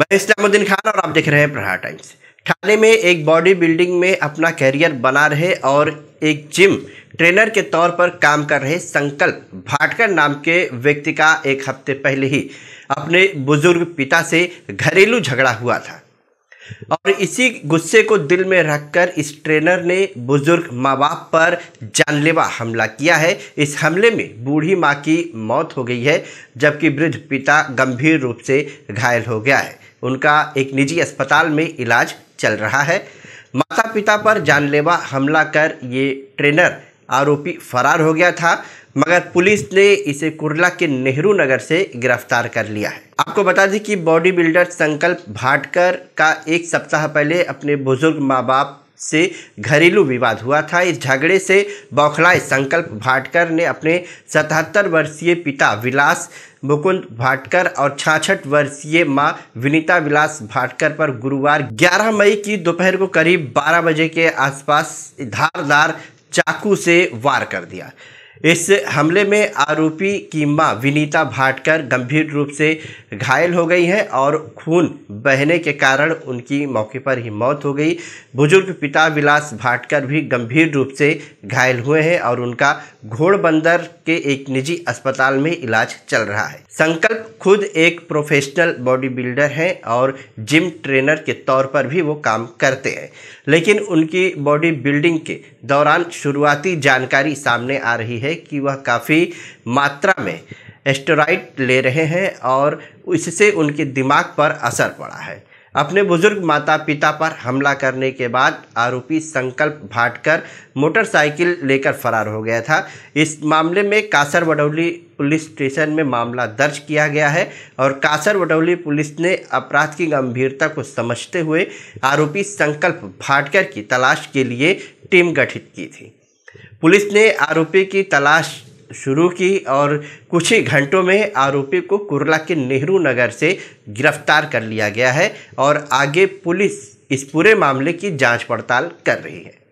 मैं इस्लामुद्दीन खान और आप देख रहे हैं प्रहार टाइम्स थाने में एक बॉडी बिल्डिंग में अपना कैरियर बना रहे और एक जिम ट्रेनर के तौर पर काम कर रहे संकल्प भाटकर नाम के व्यक्ति का एक हफ्ते पहले ही अपने बुजुर्ग पिता से घरेलू झगड़ा हुआ था और इसी गुस्से को दिल में रखकर इस ट्रेनर ने बुजुर्ग माँ बाप पर जानलेवा हमला किया है इस हमले में बूढ़ी माँ की मौत हो गई है जबकि वृद्ध पिता गंभीर रूप से घायल हो गया है उनका एक निजी अस्पताल में इलाज चल रहा है माता पिता पर जानलेवा हमला कर ये ट्रेनर आरोपी फरार हो गया था मगर पुलिस ने इसे कुरला के नेहरू नगर से गिरफ्तार कर लिया है आपको बता दें कि बॉडी बिल्डर संकल्प भाटकर का एक सप्ताह पहले अपने बुजुर्ग माँ बाप से घरेलू विवाद हुआ था इस झगड़े से बौखलाए संकल्प भाटकर ने अपने 77 वर्षीय पिता विलास मुकुंद भाटकर और छाछठ वर्षीय मां विनीता विलास भाटकर पर गुरुवार 11 मई की दोपहर को करीब 12 बजे के आसपास धारदार चाकू से वार कर दिया इस हमले में आरोपी की मां विनीता भाटकर गंभीर रूप से घायल हो गई हैं और खून बहने के कारण उनकी मौके पर ही मौत हो गई बुजुर्ग पिता विलास भाटकर भी गंभीर रूप से घायल हुए हैं और उनका घोड़बंदर के एक निजी अस्पताल में इलाज चल रहा है संकल्प खुद एक प्रोफेशनल बॉडी बिल्डर हैं और जिम ट्रेनर के तौर पर भी वो काम करते हैं लेकिन उनकी बॉडी बिल्डिंग के दौरान शुरुआती जानकारी सामने आ रही है है कि वह काफ़ी मात्रा में एस्टोराइड ले रहे हैं और इससे उनके दिमाग पर असर पड़ा है अपने बुजुर्ग माता पिता पर हमला करने के बाद आरोपी संकल्प भाटकर मोटरसाइकिल लेकर फरार हो गया था इस मामले में कासर वडौली पुलिस स्टेशन में मामला दर्ज किया गया है और कासर वडौली पुलिस ने अपराध की गंभीरता को समझते हुए आरोपी संकल्प भाटकर की तलाश के लिए टीम गठित की थी पुलिस ने आरोपी की तलाश शुरू की और कुछ ही घंटों में आरोपी को कुरला के नेहरू नगर से गिरफ्तार कर लिया गया है और आगे पुलिस इस पूरे मामले की जांच पड़ताल कर रही है